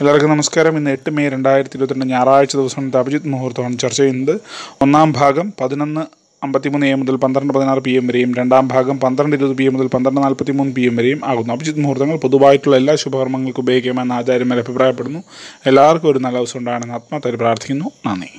എല്ലാവർക്കും നമസ്കാരം ഇന്ന് എട്ട് മെയ് രണ്ടായിരത്തി ഇരുപത്തിരണ്ട് ഞായറാഴ്ച ദിവസം അഭിജിത് മുഹൂർത്തമാണ് ചർച്ച ചെയ്യുന്നത് ഒന്നാം ഭാഗം പതിനൊന്ന് അമ്പത്തിമൂന്ന് എ മുതൽ പന്ത്രണ്ട് പതിനാറ് പി എം വരെയും രണ്ടാം ഭാഗം പന്ത്രണ്ട് ഇരുപത് പി എം മുതൽ പന്ത്രണ്ട് നാൽപ്പത്തി മൂന്ന് പി എം വരെയും ആകുന്നു അഭിജിത് മുഹൂർത്തങ്ങൾ പൊതുവായിട്ടുള്ള എല്ലാ ശുഭകർമ്മങ്ങൾക്കും ഉപയോഗിക്കാമെന്ന് ആചാര്യന്മാർ അഭിപ്രായപ്പെടുന്നു എല്ലാവർക്കും ഒരു നല്ല ദിവസം ഉണ്ടാകണമെന്ന് ആത്മാർത്ഥമായി പ്രാർത്ഥിക്കുന്നു നന്ദി